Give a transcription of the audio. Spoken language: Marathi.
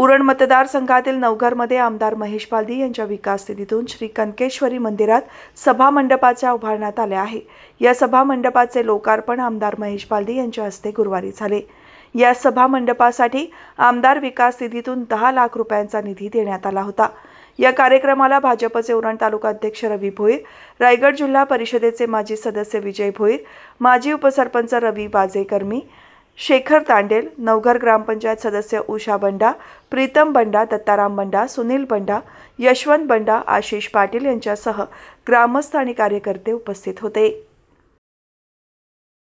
उरण मतदारसंघातील नवघरमध्ये आमदार महेश पालदी यांच्या निधीतून श्री कनकेश्वरी मंदिरात सभा मंडपाच्या उभारण्यात आल्या आहे या सभा मंडपाचे लोकार्पण आमदार महेश पालदी यांच्या हस्ते गुरुवारी झाले या सभा मंडपासाठी आमदार विकास निधीतून दहा लाख रुपयांचा निधी देण्यात आला होता या कार्यक्रमाला भाजपचे उरण तालुका अध्यक्ष रवी भोईर रायगड जिल्हा परिषदेचे माजी सदस्य विजय भोईर माजी उपसरपंच रवी बाजेकर्मी शेखर तांडेल नवघर ग्रामपंचायत सदस्य उषा बंडा प्रीतम बंडा दत्ताराम बंडा सुनील बंडा यशवंत बंडा आशिष पाटील यांच्यासह ग्रामस्थ आणि कार्यकर्ते उपस्थित होते